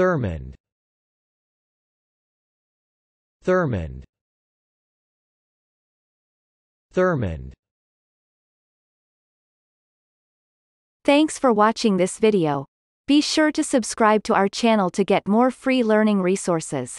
Thurmond Thurmond Thurmond Thanks for watching this video. Be sure to subscribe to our channel to get more free learning resources.